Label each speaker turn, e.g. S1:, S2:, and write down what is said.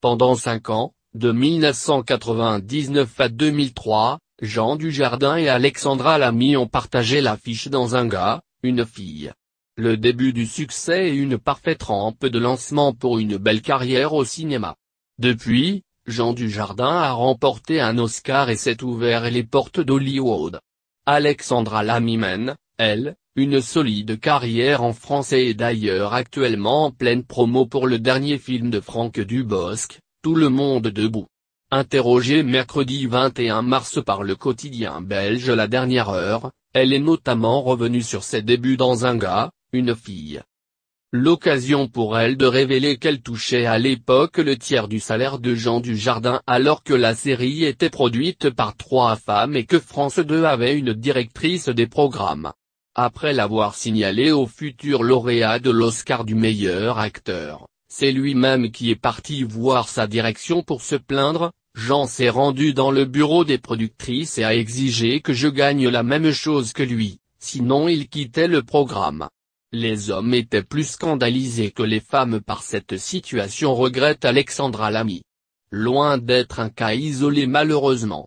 S1: Pendant cinq ans, de 1999 à 2003, Jean Dujardin et Alexandra Lamy ont partagé l'affiche dans un gars, une fille. Le début du succès est une parfaite rampe de lancement pour une belle carrière au cinéma. Depuis, Jean Dujardin a remporté un Oscar et s'est ouvert les portes d'Hollywood. Alexandra Lamy mène, elle, une solide carrière en français et est d'ailleurs actuellement en pleine promo pour le dernier film de Franck Dubosc, Tout le monde debout. Interrogée mercredi 21 mars par le quotidien belge La Dernière Heure, elle est notamment revenue sur ses débuts dans un gars, une fille. L'occasion pour elle de révéler qu'elle touchait à l'époque le tiers du salaire de Jean Dujardin alors que la série était produite par trois femmes et que France 2 avait une directrice des programmes. Après l'avoir signalé au futur lauréat de l'Oscar du meilleur acteur, c'est lui-même qui est parti voir sa direction pour se plaindre, Jean s'est rendu dans le bureau des productrices et a exigé que je gagne la même chose que lui, sinon il quittait le programme. Les hommes étaient plus scandalisés que les femmes par cette situation regrette Alexandra Lamy. Loin d'être un cas isolé malheureusement,